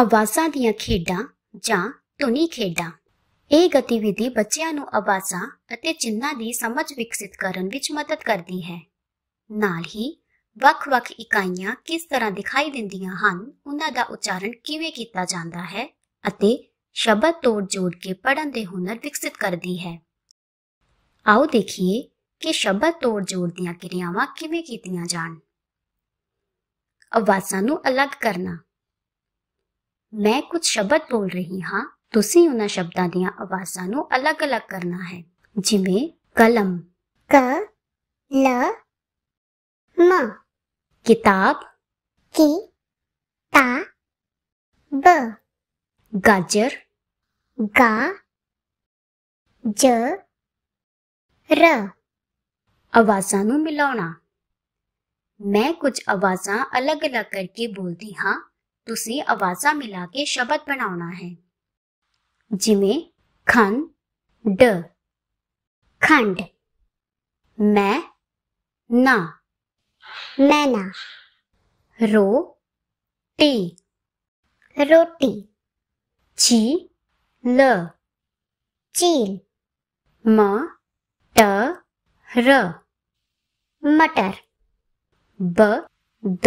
ਆਵਾਜ਼ਾਂ ਦੀਆਂ ਖੇਡਾਂ ਜਾਂ ਧੁਨੀ ਖੇਡਾਂ ਇਹ ਗਤੀਵਿਧੀ ਬੱਚਿਆਂ ਨੂੰ ਆਵਾਜ਼ਾਂ ਅਤੇ ਚਿੰਨ੍ਹਾਂ ਦੀ ਸਮਝ ਵਿਕਸਿਤ ਕਰਨ ਵਿੱਚ ਮਦਦ ਕਰਦੀ ਹੈ ਨਾਲ ਹੀ ਵੱਖ-ਵੱਖ ਇਕਾਈਆਂ ਕਿਸ ਤਰ੍ਹਾਂ ਦਿਖਾਈ ਦਿੰਦੀਆਂ ਹਨ ਉਹਨਾਂ ਦਾ ਉਚਾਰਨ ਕਿਵੇਂ ਕੀਤਾ ਜਾਂਦਾ ਹੈ ਅਤੇ ਸ਼ਬਦ ਤੋੜ-ਜੋੜ ਕੇ ਪੜਨ ਦੇ ਹੁਨਰ ਵਿਕਸਿਤ ਕਰਦੀ ਹੈ ਆਓ ਦੇਖੀਏ ਕਿ ਸ਼ਬਦ ਤੋੜ-ਜੋੜ ਦੀਆਂ ਕਿਰਿਆਵਾਂ ਕਿਵੇਂ ਕੀਤੀਆਂ ਜਾਣ ਆਵਾਜ਼ਾਂ ਨੂੰ ਅਲੱਗ ਕਰਨਾ मैं कुछ शब्द बोल रही हाँ तुम तो उन्हें शब्द दवाजा आवाजा अलग अलग करना है जिम्मे कलम क ल म किताब की ता ब गाजर गा ज र आवाजा मिलाना मैं कुछ आवाजा अलग अलग करके बोलती हाँ ਤੁਸੀਂ ਆਵਾਜ਼ਾਂ ਮਿਲਾ ਕੇ ਸ਼ਬਦ ਬਣਾਉਣਾ ਹੈ ਜਿਵੇਂ ਖੰ ਡ ਖੰਡ ਮੈਂ ਨਾ ਮੈਂ ਨਾ रो टी रोटी छी ल चील म ट र मटर ब द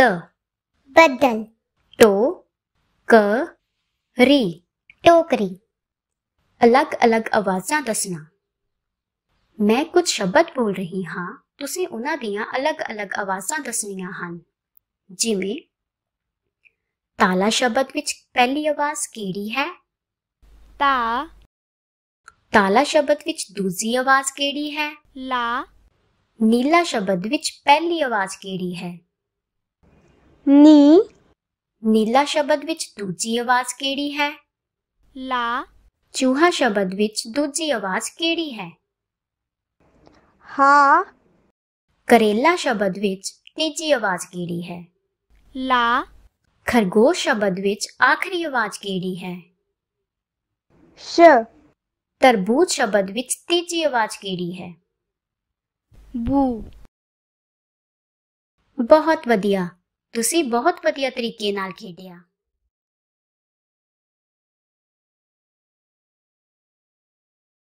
ल बदन टो क री टोकरी अलग अलग आवाजा दसना मैं कुछ शब्द बोल रही हाँ तुसे उन्हों दिया अलग अलग आवाजा दसनिया हैं जिमें ताला शब्द विच पहली आवाज केड़ी है ता ताला शब्द विच दूसरी आवाज केड़ी है ला नीला शब्द विच पहली आवाज केड़ी है नी नीला शब्द विच दूजी आवाज केड़ी है ला चूहा शब्द विच दूजी आवाज केड़ी है हा करेला शब्द विच तीजी आवाज केड़ी है ला खरगोश शब्द विच आखिरी आवाज केड़ी है श तरबूज शब्द विच तीजी आवाज केड़ी है बू बहुत बढ़िया ਤੁਸੀਂ ਬਹੁਤ ਵਧੀਆ ਤਰੀਕੇ ਨਾਲ ਖੇਡਿਆ